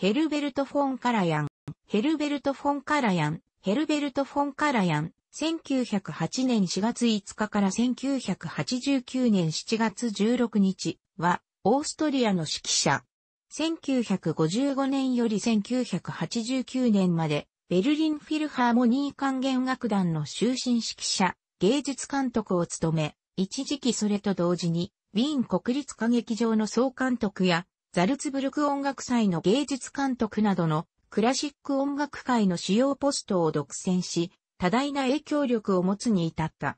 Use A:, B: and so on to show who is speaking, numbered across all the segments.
A: ヘルベルト・フォン・カラヤン、ヘルベルト・フォン・カラヤン、ヘルベルト・フォン・カラヤン、1908年4月5日から1989年7月16日は、オーストリアの指揮者。1955年より1989年まで、ベルリンフィルハーモニー管弦楽団の終身指揮者、芸術監督を務め、一時期それと同時に、ウィーン国立歌劇場の総監督やザルツブルク音楽祭の芸術監督などのクラシック音楽界の主要ポストを独占し、多大な影響力を持つに至った。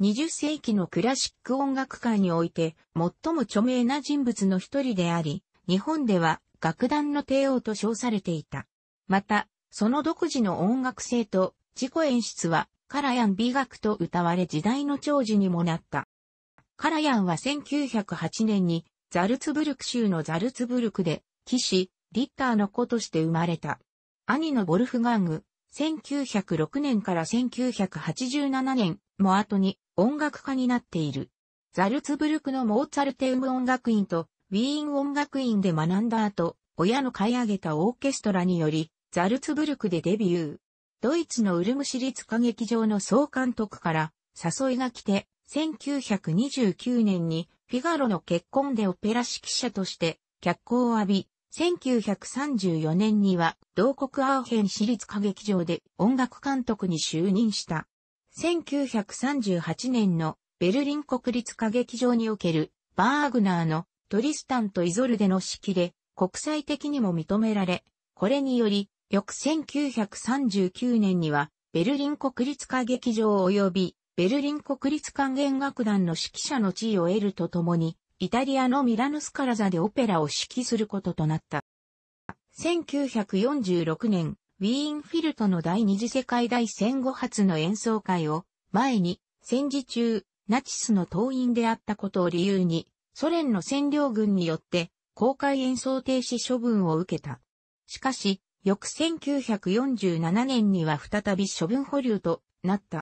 A: 20世紀のクラシック音楽界において最も著名な人物の一人であり、日本では楽団の帝王と称されていた。また、その独自の音楽性と自己演出はカラヤン美学と歌われ時代の長寿にもなった。カラヤンは1908年にザルツブルク州のザルツブルクで、騎士、リッターの子として生まれた。兄のボルフガング、1906年から1987年も後に音楽家になっている。ザルツブルクのモーツァルテウム音楽院とウィーン音楽院で学んだ後、親の買い上げたオーケストラにより、ザルツブルクでデビュー。ドイツのウルム市立歌劇場の総監督から誘いが来て、1929年にフィガロの結婚でオペラ指揮者として脚光を浴び、1934年には同国アーヘン市立歌劇場で音楽監督に就任した。1938年のベルリン国立歌劇場におけるバーグナーのトリスタンとイゾルデの指揮で国際的にも認められ、これにより翌1939年にはベルリン国立歌劇場及びベルリン国立管弦楽団の指揮者の地位を得るとともに、イタリアのミラノスカラザでオペラを指揮することとなった。1946年、ウィーンフィルトの第二次世界大戦後初の演奏会を前に戦時中ナチスの党員であったことを理由にソ連の占領軍によって公開演奏停止処分を受けた。しかし、翌1947年には再び処分保留となった。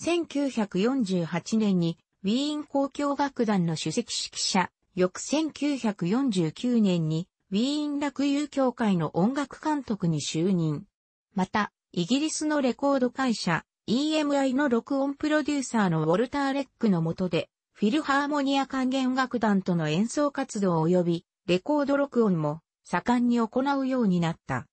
A: 1948年にウィーン交響楽団の首席指揮者、翌1949年にウィーン楽友協会の音楽監督に就任。また、イギリスのレコード会社 EMI の録音プロデューサーのウォルター・レックの下で、フィルハーモニア管弦楽団との演奏活動及び、レコード録音も盛んに行うようになった。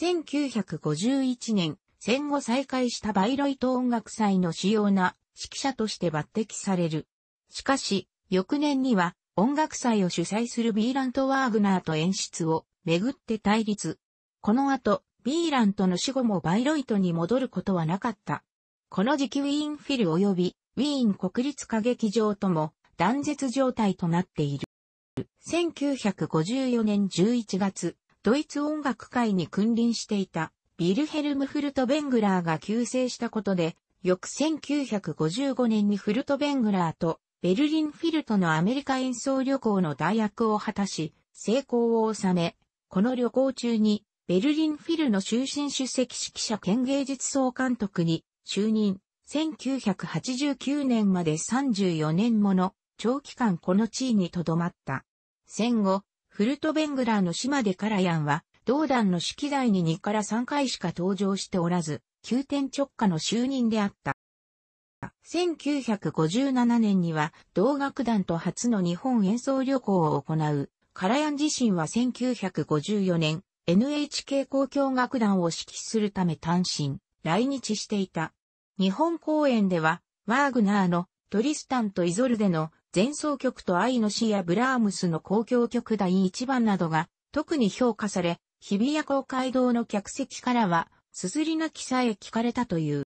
A: 1951年、戦後再開したバイロイト音楽祭の主要な指揮者として抜擢される。しかし、翌年には音楽祭を主催するビーラント・ワーグナーと演出をめぐって対立。この後、ビーラントの死後もバイロイトに戻ることはなかった。この時期ウィーンフィル及びウィーン国立歌劇場とも断絶状態となっている。1954年11月、ドイツ音楽界に君臨していたビルヘルム・フルト・ベングラーが急逝したことで、翌1955年にフルト・ベングラーとベルリン・フィルトのアメリカ演奏旅行の代役を果たし、成功を収め、この旅行中にベルリン・フィルの終身出席指揮者兼芸術総監督に就任、1989年まで34年もの長期間この地位に留まった。戦後、フルトベングラーの島でカラヤンは同団の式台に2から3回しか登場しておらず、急転直下の就任であった。1957年には同楽団と初の日本演奏旅行を行う、カラヤン自身は1954年、NHK 交響楽団を指揮するため単身、来日していた。日本公演では、ワーグナーのトリスタンとイゾルデの前奏曲と愛の詩やブラームスの交響曲第一番などが特に評価され、日比谷公会堂の客席からは、すずり泣きさえ聞かれたという。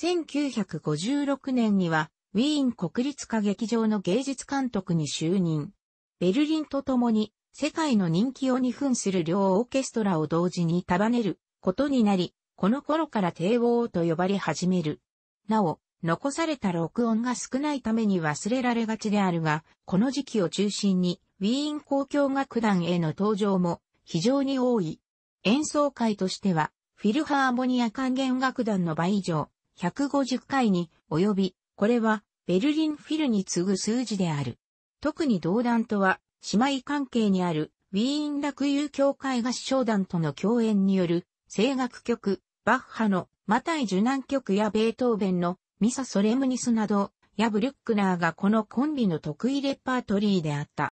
A: 1956年には、ウィーン国立歌劇場の芸術監督に就任。ベルリンと共に、世界の人気を二分する両オーケストラを同時に束ねることになり、この頃から帝王と呼ばれ始める。なお、残された録音が少ないために忘れられがちであるが、この時期を中心に、ウィーン公共楽団への登場も非常に多い。演奏会としては、フィルハーモニア管弦楽団の倍以上、150回に及び、これはベルリンフィルに次ぐ数字である。特に同団とは、姉妹関係にあるウィーン楽友協会合唱団との共演による、声楽曲、バッハのマタイ受難曲やベートーベンのミサソレムニスなど、やブルックナーがこのコンビの得意レパートリーであった。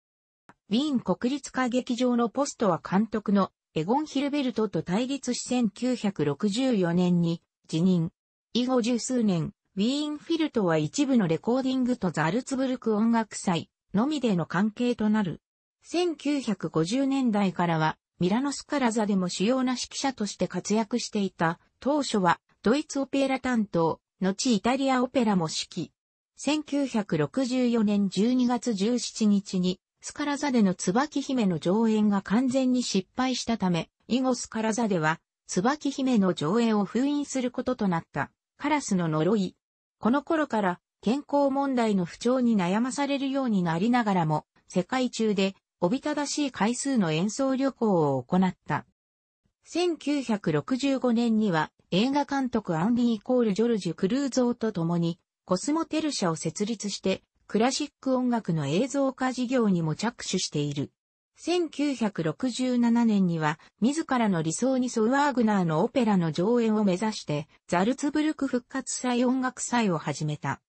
A: ウィーン国立歌劇場のポストは監督のエゴン・ヒルベルトと対立し1964年に辞任。以後十数年、ウィーンフィルトは一部のレコーディングとザルツブルク音楽祭のみでの関係となる。1950年代からはミラノスカラ座でも主要な指揮者として活躍していた。当初はドイツオペラ担当、後イタリアオペラも指揮。1964年12月17日にスカラザでの椿姫の上演が完全に失敗したため、イゴスカラザでは、椿姫の上演を封印することとなった、カラスの呪い。この頃から、健康問題の不調に悩まされるようになりながらも、世界中で、おびただしい回数の演奏旅行を行った。1965年には、映画監督アンディ・イコール・ジョルジュ・クルーゾーと共に、コスモテル社を設立して、クラシック音楽の映像化事業にも着手している。1967年には、自らの理想に沿うワーグナーのオペラの上演を目指して、ザルツブルク復活祭音楽祭を始めた。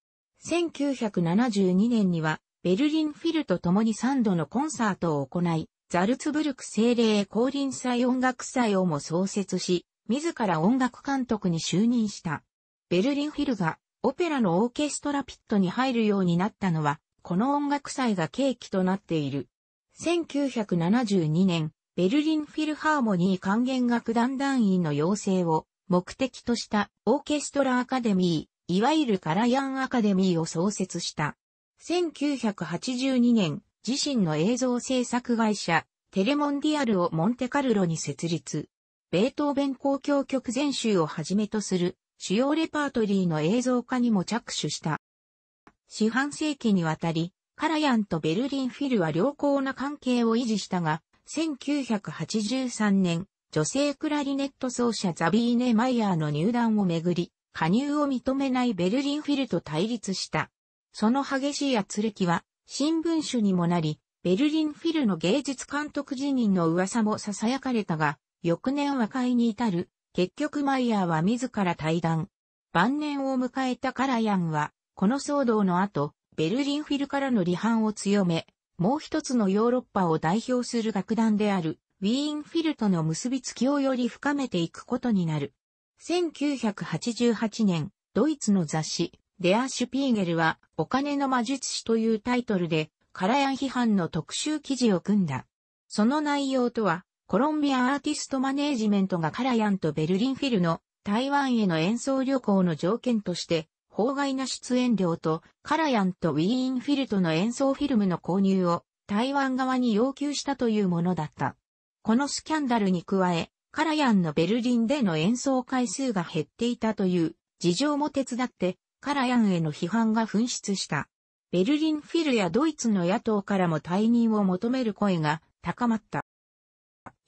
A: 1972年には、ベルリンフィルと共に3度のコンサートを行い、ザルツブルク精霊降臨祭音楽祭をも創設し、自ら音楽監督に就任した。ベルリンフィルがオペラのオーケストラピットに入るようになったのは、この音楽祭が契機となっている。1972年、ベルリンフィルハーモニー管弦楽団団員の養成を目的としたオーケストラアカデミー、いわゆるカラヤンアカデミーを創設した。1982年、自身の映像制作会社、テレモンディアルをモンテカルロに設立。ベートーベン公共曲全集をはじめとする主要レパートリーの映像化にも着手した。四半世紀にわたり、カラヤンとベルリンフィルは良好な関係を維持したが、1983年、女性クラリネット奏者ザビーネ・マイヤーの入団をめぐり、加入を認めないベルリンフィルと対立した。その激しい圧力は、新聞種にもなり、ベルリンフィルの芸術監督辞任の噂も囁かれたが、翌年和解に至る結局マイヤーは自ら対談。晩年を迎えたカラヤンは、この騒動の後、ベルリンフィルからの離反を強め、もう一つのヨーロッパを代表する楽団である、ウィーンフィルとの結びつきをより深めていくことになる。1988年、ドイツの雑誌、デア・シュピーゲルは、お金の魔術師というタイトルで、カラヤン批判の特集記事を組んだ。その内容とは、コロンビアアーティストマネージメントがカラヤンとベルリンフィルの台湾への演奏旅行の条件として、法外な出演料とカラヤンとウィーンフィルとの演奏フィルムの購入を台湾側に要求したというものだった。このスキャンダルに加え、カラヤンのベルリンでの演奏回数が減っていたという事情も手伝って、カラヤンへの批判が噴出した。ベルリンフィルやドイツの野党からも退任を求める声が高まった。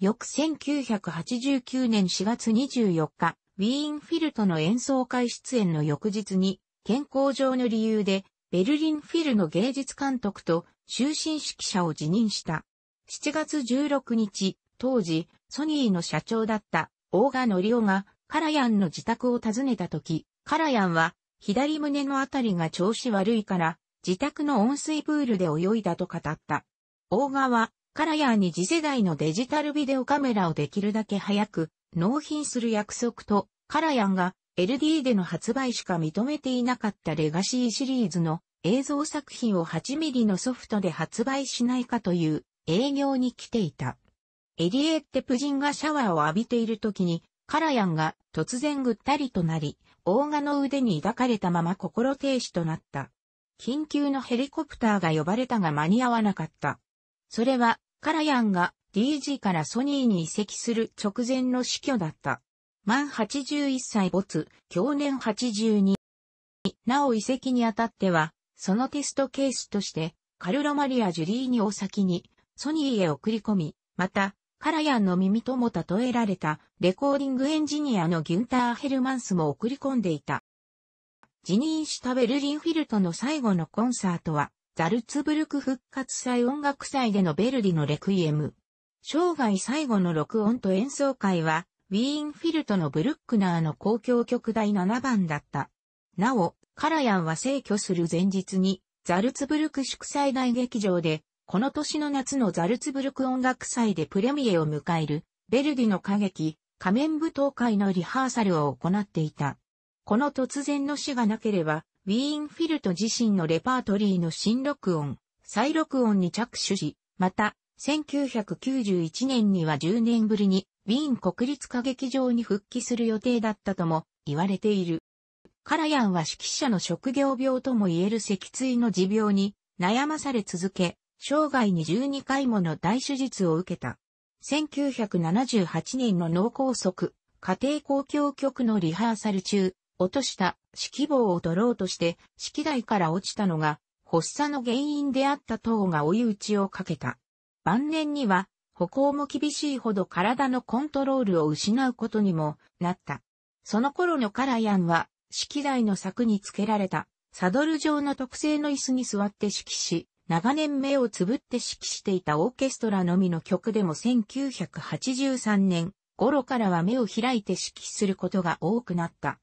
A: 翌1989年4月24日、ウィーンフィルトの演奏会出演の翌日に、健康上の理由で、ベルリンフィルの芸術監督と終身指揮者を辞任した。7月16日、当時、ソニーの社長だった大賀ノリオが、カラヤンの自宅を訪ねた時、カラヤンは、左胸のあたりが調子悪いから、自宅の温水プールで泳いだと語った。ーガは、カラヤーに次世代のデジタルビデオカメラをできるだけ早く納品する約束と、カラヤンが LD での発売しか認めていなかったレガシーシリーズの映像作品を8ミリのソフトで発売しないかという営業に来ていた。エリエッテ夫人がシャワーを浴びている時に、カラヤンが突然ぐったりとなり、大賀の腕に抱かれたまま心停止となった。緊急のヘリコプターが呼ばれたが間に合わなかった。それは、カラヤンが DG からソニーに移籍する直前の死去だった。満81歳没、去年82。なお移籍にあたっては、そのテストケースとして、カルロマリア・ジュリーニを先に、ソニーへ送り込み、また、カラヤンの耳とも例えられた、レコーディングエンジニアのギュンター・ヘルマンスも送り込んでいた。辞任したベルリンフィルトの最後のコンサートは、ザルツブルク復活祭音楽祭でのベルディのレクイエム。生涯最後の録音と演奏会は、ウィーンフィルトのブルックナーの公共曲第7番だった。なお、カラヤンは逝去する前日に、ザルツブルク祝祭大劇場で、この年の夏のザルツブルク音楽祭でプレミエを迎える、ベルディの歌劇、仮面舞踏会のリハーサルを行っていた。この突然の死がなければ、ウィーンフィルト自身のレパートリーの新録音、再録音に着手し、また、1991年には10年ぶりに、ウィーン国立歌劇場に復帰する予定だったとも言われている。カラヤンは指揮者の職業病とも言える脊椎の持病に悩まされ続け、生涯に12回もの大手術を受けた。1978年の脳梗塞、家庭公共曲のリハーサル中、落とした指揮棒を取ろうとして、指揮台から落ちたのが、発作の原因であった等が追い打ちをかけた。晩年には、歩行も厳しいほど体のコントロールを失うことにもなった。その頃のカラヤンは、指揮台の柵につけられた、サドル状の特製の椅子に座って指揮し、長年目をつぶって指揮していたオーケストラのみの曲でも1983年頃からは目を開いて指揮することが多くなった。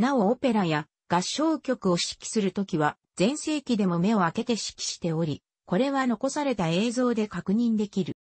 A: なおオペラや合唱曲を指揮するときは、前世紀でも目を開けて指揮しており、これは残された映像で確認できる。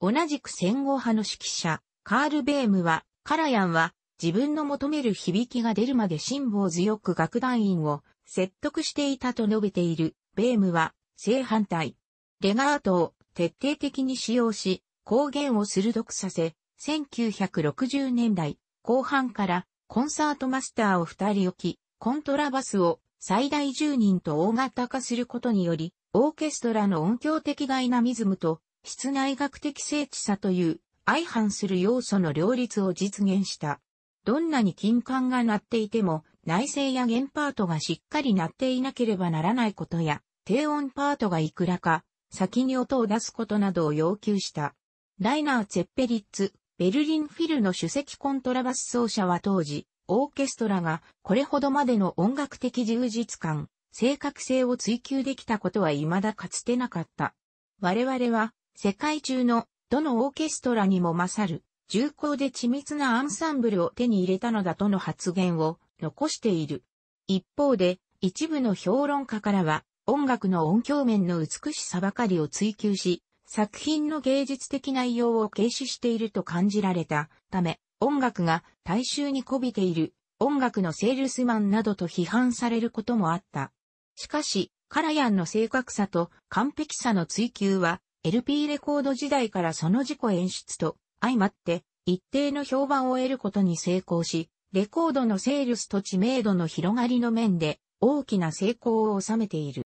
A: 同じく戦後派の指揮者、カール・ベームは、カラヤンは自分の求める響きが出るまで辛抱強く楽団員を説得していたと述べている。ベームは正反対。レガートを徹底的に使用し、光源を鋭くさせ、1960年代後半からコンサートマスターを2人置き、コントラバスを最大10人と大型化することにより、オーケストラの音響的ダイナミズムと室内学的精緻さという相反する要素の両立を実現した。どんなに金管が鳴っていても内声や弦パートがしっかり鳴っていなければならないことや低音パートがいくらか先に音を出すことなどを要求した。ライナー・ゼェッペリッツ、ベルリンフィルの首席コントラバス奏者は当時、オーケストラがこれほどまでの音楽的充実感、正確性を追求できたことは未だかつてなかった。我々は世界中のどのオーケストラにも勝る重厚で緻密なアンサンブルを手に入れたのだとの発言を残している。一方で一部の評論家からは音楽の音響面の美しさばかりを追求し作品の芸術的内容を軽視していると感じられたため、音楽が大衆に媚びている、音楽のセールスマンなどと批判されることもあった。しかし、カラヤンの正確さと完璧さの追求は、LP レコード時代からその自己演出と相まって一定の評判を得ることに成功し、レコードのセールスと知名度の広がりの面で大きな成功を収めている。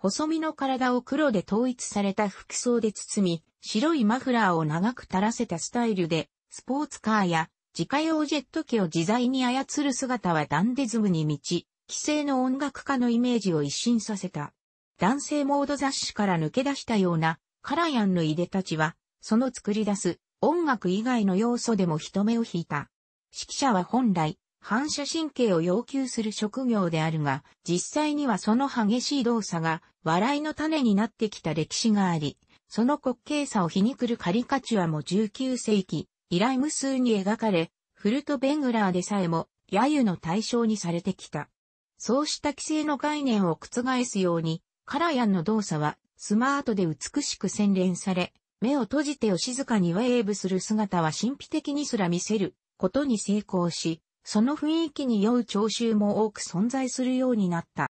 A: 細身の体を黒で統一された服装で包み、白いマフラーを長く垂らせたスタイルで、スポーツカーや自家用ジェット機を自在に操る姿はダンデズムに満ち、既成の音楽家のイメージを一新させた。男性モード雑誌から抜け出したようなカラヤンのいでたちは、その作り出す音楽以外の要素でも人目を引いた。指揮者は本来、反射神経を要求する職業であるが、実際にはその激しい動作が笑いの種になってきた歴史があり、その滑稽さを皮肉るカリカチュアも19世紀、以来無数に描かれ、フルト・ベングラーでさえも、揶揄の対象にされてきた。そうした規制の概念を覆すように、カラヤンの動作はスマートで美しく洗練され、目を閉じてを静かにウェーブする姿は神秘的にすら見せることに成功し、その雰囲気に酔う聴衆も多く存在するようになった。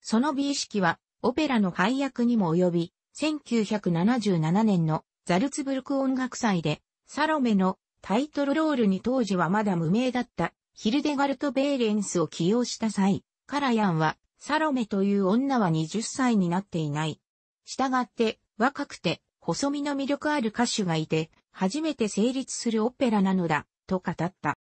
A: その美意識は、オペラの配役にも及び、1977年のザルツブルク音楽祭で、サロメのタイトルロールに当時はまだ無名だったヒルデガルト・ベーレンスを起用した際、カラヤンは、サロメという女は20歳になっていない。従って、若くて、細身の魅力ある歌手がいて、初めて成立するオペラなのだ、と語った。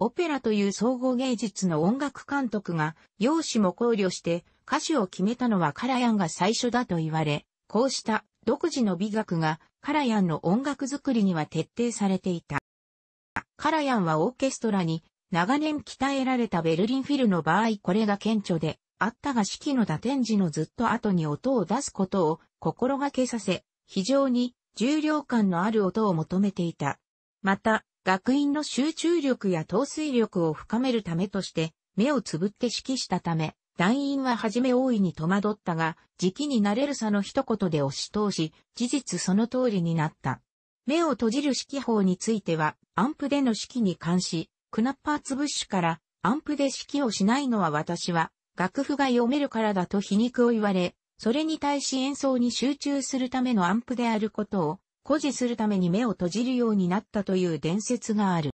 A: オペラという総合芸術の音楽監督が、容姿も考慮して歌詞を決めたのはカラヤンが最初だと言われ、こうした独自の美学がカラヤンの音楽作りには徹底されていた。カラヤンはオーケストラに長年鍛えられたベルリンフィルの場合これが顕著で、あったが式の打点時のずっと後に音を出すことを心がけさせ、非常に重量感のある音を求めていた。また、学院の集中力や統水力を深めるためとして、目をつぶって指揮したため、団員は初め大いに戸惑ったが、時期になれるさの一言で押し通し、事実その通りになった。目を閉じる指揮法については、アンプでの指揮に関し、クナッパーツブッシュから、アンプで指揮をしないのは私は、楽譜が読めるからだと皮肉を言われ、それに対し演奏に集中するためのアンプであることを誇示するために目を閉じるようになったという伝説がある。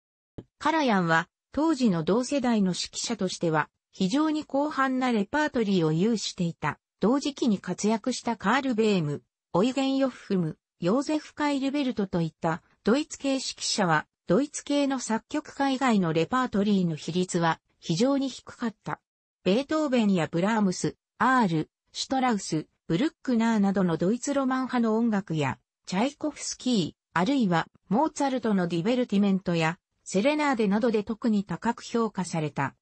A: カラヤンは当時の同世代の指揮者としては非常に広範なレパートリーを有していた。同時期に活躍したカール・ベーム、オイゲン・ヨッフム、ヨーゼフ・カイルベルトといったドイツ系指揮者はドイツ系の作曲家以外のレパートリーの比率は非常に低かった。ベートーベンやブラームス、アール、シュトラウス、ブルックナーなどのドイツロマン派の音楽やチャイコフスキー、あるいはモーツァルトのディベルティメントやセレナーデなどで特に高く評価された。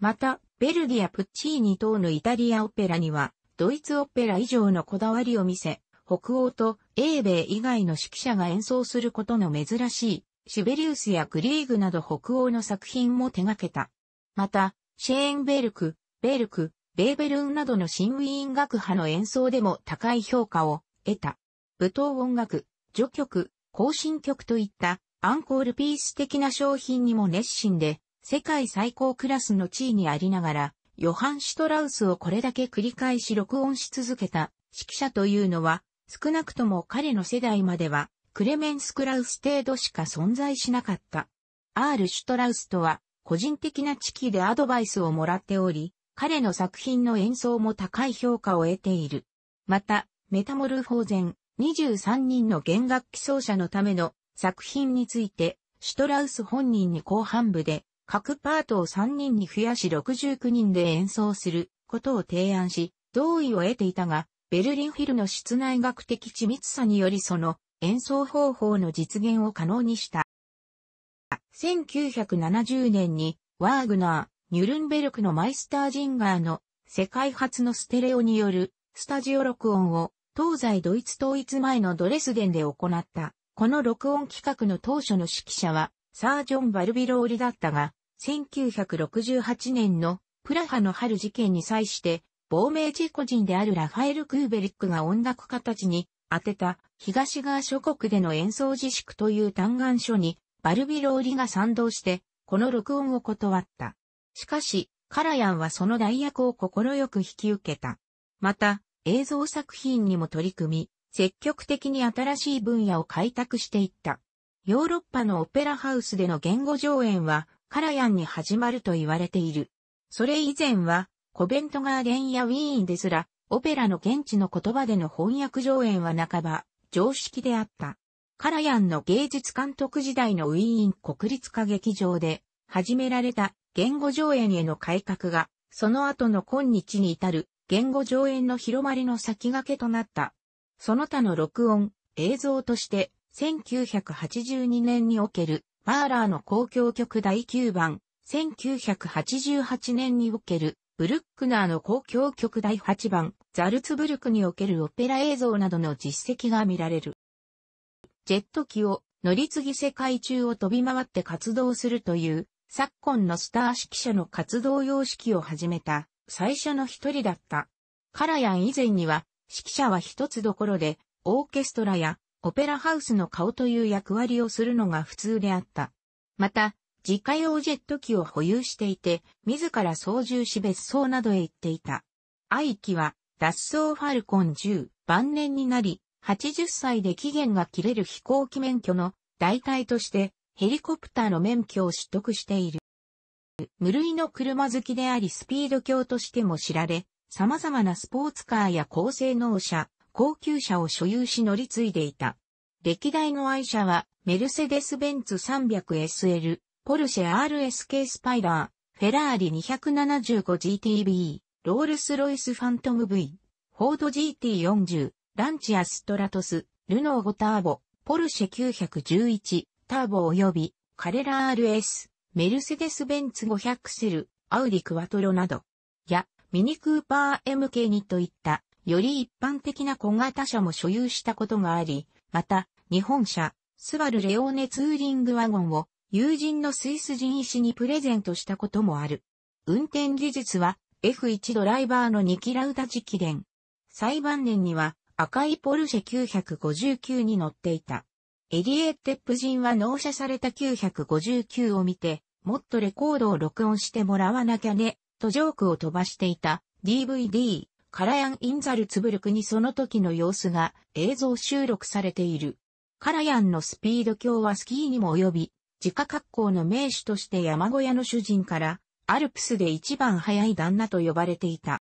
A: また、ベルディやプッチーニ等のイタリアオペラには、ドイツオペラ以上のこだわりを見せ、北欧と英米以外の指揮者が演奏することの珍しい、シベリウスやグリーグなど北欧の作品も手掛けた。また、シェーンベルク、ベルク、ベーベルンなどの新ウィーン学派の演奏でも高い評価を得た。舞踏音楽、序曲、行進曲といったアンコールピース的な商品にも熱心で、世界最高クラスの地位にありながら、ヨハン・シュトラウスをこれだけ繰り返し録音し続けた指揮者というのは、少なくとも彼の世代までは、クレメンス・クラウス程度しか存在しなかった。アール・シュトラウスとは、個人的な知識でアドバイスをもらっており、彼の作品の演奏も高い評価を得ている。また、メタモルフォーゼン、23人の弦楽器奏者のための作品について、シュトラウス本人に後半部で、各パートを3人に増やし69人で演奏することを提案し、同意を得ていたが、ベルリンフィルの室内学的緻密さによりその演奏方法の実現を可能にした。1970年に、ワーグナー、ニュルンベルクのマイスタージンガーの世界初のステレオによるスタジオ録音を東西ドイツ統一前のドレスデンで行った。この録音企画の当初の指揮者は、サージョン・バルビローリだったが、1968年のプラハの春事件に際して、亡命チェコ人であるラファエル・クーベリックが音楽家たちに当てた東側諸国での演奏自粛という嘆願書にバルビローリが賛同して、この録音を断った。しかし、カラヤンはその代役を快く引き受けた。また、映像作品にも取り組み、積極的に新しい分野を開拓していった。ヨーロッパのオペラハウスでの言語上演は、カラヤンに始まると言われている。それ以前は、コベントガーデンやウィーンですら、オペラの現地の言葉での翻訳上演は半ば、常識であった。カラヤンの芸術監督時代のウィーン国立歌劇場で、始められた言語上演への改革が、その後の今日に至る言語上演の広まりの先駆けとなった。その他の録音、映像として、1982年における、マーラーの公共曲第9番、1988年における、ブルックナーの公共曲第8番、ザルツブルクにおけるオペラ映像などの実績が見られる。ジェット機を乗り継ぎ世界中を飛び回って活動するという、昨今のスター指揮者の活動様式を始めた、最初の一人だった。カラヤン以前には、指揮者は一つどころで、オーケストラやオペラハウスの顔という役割をするのが普通であった。また、自家用ジェット機を保有していて、自ら操縦し別荘などへ行っていた。愛機は、脱走ファルコン10晩年になり、80歳で期限が切れる飛行機免許の代替として、ヘリコプターの免許を取得している。無類の車好きでありスピード強としても知られ、様々なスポーツカーや高性能車、高級車を所有し乗り継いでいた。歴代の愛車は、メルセデス・ベンツ 300SL、ポルシェ RSK スパイダー、フェラーリ 275GTB、ロールス・ロイス・ファントム V、フォード GT40、ランチア・ストラトス、ルノー5ターボ、ポルシェ911、ターボ及び、カレラ RS、メルセデス・ベンツ500セル、アウディ・クワトロなど、や、ミニクーパー MK2 といった、より一般的な小型車も所有したことがあり、また、日本車、スバルレオーネツーリングワゴンを友人のスイス人医師にプレゼントしたこともある。運転技術は F1 ドライバーのニキラウダ直伝。裁判年には赤いポルシェ959に乗っていた。エリエテップ人は納車された959を見て、もっとレコードを録音してもらわなきゃね、とジョークを飛ばしていた DVD、カラヤン・イン・ザルツブルクにその時の様子が映像収録されている。カラヤンのスピード強はスキーにも及び、自家格好の名手として山小屋の主人から、アルプスで一番早い旦那と呼ばれていた。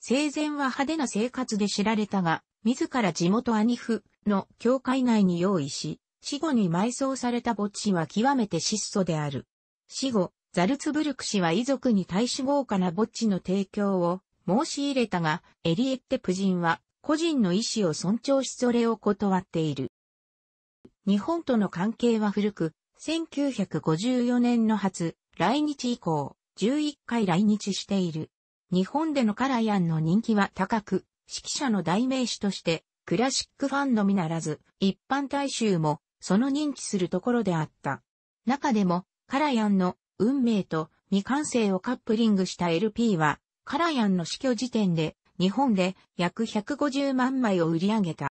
A: 生前は派手な生活で知られたが、自ら地元アニフの教会内に用意し、死後に埋葬された墓地は極めて質素である。死後、ザルツブルク氏は遺族に対し豪華な墓地の提供を申し入れたが、エリエッテ夫人は個人の意思を尊重しそれを断っている。日本との関係は古く、1954年の初、来日以降、11回来日している。日本でのカラヤンの人気は高く、指揮者の代名詞として、クラシックファンのみならず、一般大衆も、その認知するところであった。中でも、カラヤンの運命と未完成をカップリングした LP は、カラヤンの死去時点で、日本で約150万枚を売り上げた。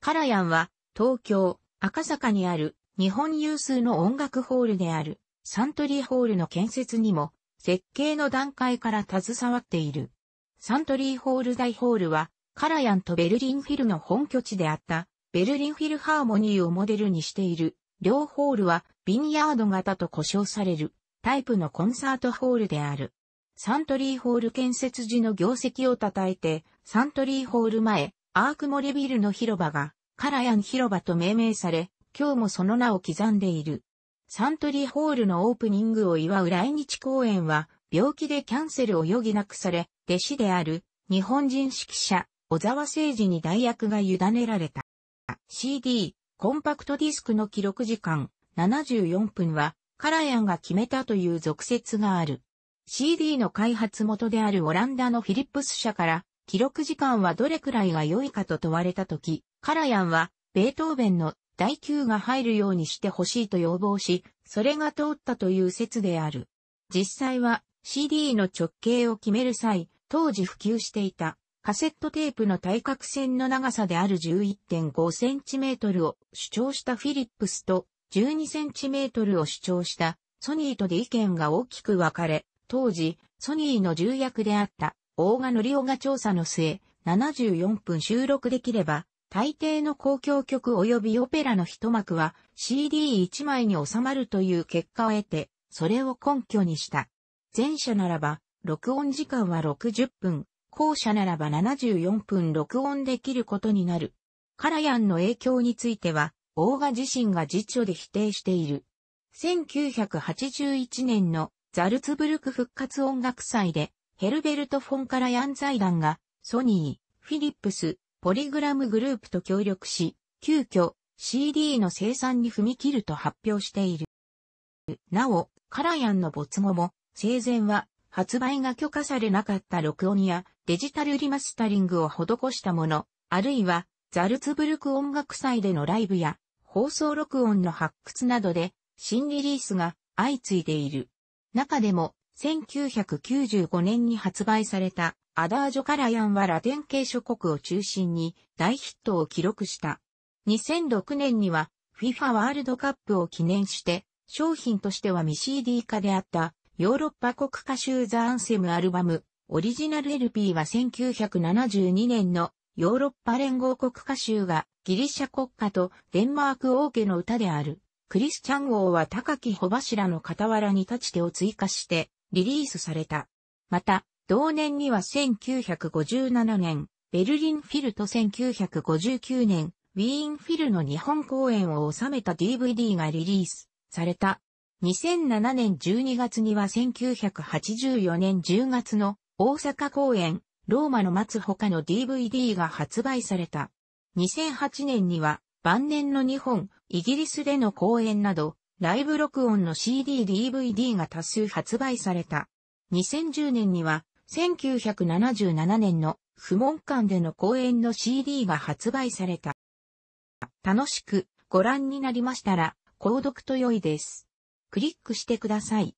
A: カラヤンは、東京、赤坂にある、日本有数の音楽ホールである、サントリーホールの建設にも、設計の段階から携わっている。サントリーホール大ホールは、カラヤンとベルリンフィルの本拠地であった、ベルリンフィルハーモニーをモデルにしている、両ホールは、ビニヤード型と呼称される、タイプのコンサートホールである。サントリーホール建設時の業績を称えて、サントリーホール前、アークモレビルの広場が、カラヤン広場と命名され、今日もその名を刻んでいる。サントリーホールのオープニングを祝う来日公演は、病気でキャンセルを余儀なくされ、弟子である日本人指揮者、小沢誠治に代役が委ねられた。CD、コンパクトディスクの記録時間74分は、カラヤンが決めたという俗説がある。CD の開発元であるオランダのフィリップス社から、記録時間はどれくらいが良いかと問われたとき、カラヤンは、ベートーベンの第9が入るようにしてほしいと要望し、それが通ったという説である。実際は、CD の直径を決める際、当時普及していたカセットテープの対角線の長さである 11.5cm を主張したフィリップスと 12cm を主張したソニーとで意見が大きく分かれ、当時ソニーの重役であった大賀の夫が調査の末、74分収録できれば、大抵の公共曲及びオペラの一幕は CD1 枚に収まるという結果を得て、それを根拠にした。前者ならば、録音時間は60分、後者ならば74分録音できることになる。カラヤンの影響については、オーガ自身が実書で否定している。1981年のザルツブルク復活音楽祭で、ヘルベルト・フォン・カラヤン財団が、ソニー、フィリップス、ポリグラムグループと協力し、急遽 CD の生産に踏み切ると発表している。なお、カラヤンの没後も生前は発売が許可されなかった録音やデジタルリマスタリングを施したもの、あるいはザルツブルク音楽祭でのライブや放送録音の発掘などで新リリースが相次いでいる。中でも1995年に発売されたアダージョカラヤンはラテン系諸国を中心に大ヒットを記録した。2006年には FIFA ワールドカップを記念して商品としては未 CD 化であったヨーロッパ国歌集ザ・アンセムアルバム、オリジナル LP は1972年のヨーロッパ連合国歌集がギリシャ国歌とデンマーク王家の歌である。クリスチャン王は高き穂柱の傍らに立ち手を追加してリリースされた。また、同年には1957年、ベルリンフィルと1959年、ウィーンフィルの日本公演を収めた DVD がリリースされた。2007年12月には1984年10月の大阪公演、ローマの待つ他の DVD が発売された。2008年には晩年の日本、イギリスでの公演など、ライブ録音の CD-DVD が多数発売された。2010年には1977年の不問館での公演の CD が発売された。楽しくご覧になりましたら、購読と良いです。クリックしてください。